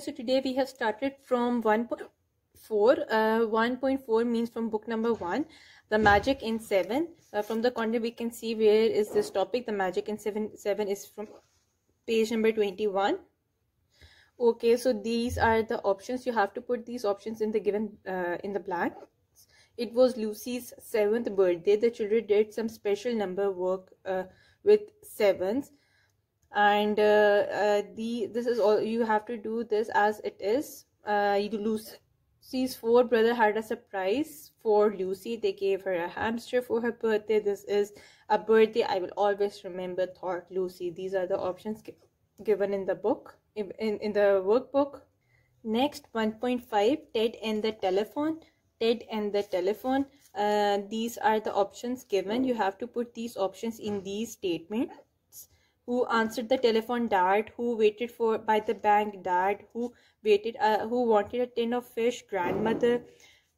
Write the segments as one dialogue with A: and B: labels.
A: students so today we have started from 1.4 uh, 1.4 means from book number 1 the magic in 7 uh, from the content we can see where is this topic the magic in 7 7 is from page number 21 okay so these are the options you have to put these options in the given uh, in the blanks it was lucy's seventh birthday the children did some special number work uh, with sevens and uh, uh, the this is all you have to do this as it is uh, you lose Lucy's four brother had a surprise for Lucy. They gave her a hamster for her birthday. This is a birthday I will always remember, thought Lucy. These are the options given in the book, in, in the workbook. Next, 1.5 Ted and the telephone. Ted and the telephone. Uh, these are the options given. You have to put these options in these statements who answered the telephone dad who waited for by the bank dad who waited uh, who wanted a tin of fish grandmother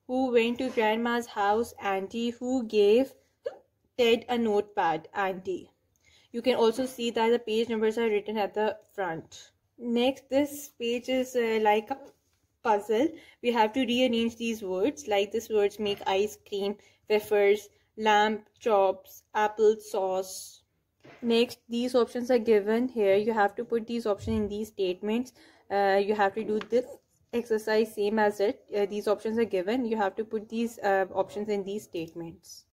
A: who went to grandma's house auntie who gave ted a notepad auntie you can also see that the page numbers are written at the front next this page is uh, like a puzzle we have to rearrange these words like these words make ice cream wafers lamp chops apple sauce next these options are given here you have to put these options in these statements uh, you have to do this exercise same as it uh, these options are given you have to put these uh, options in these statements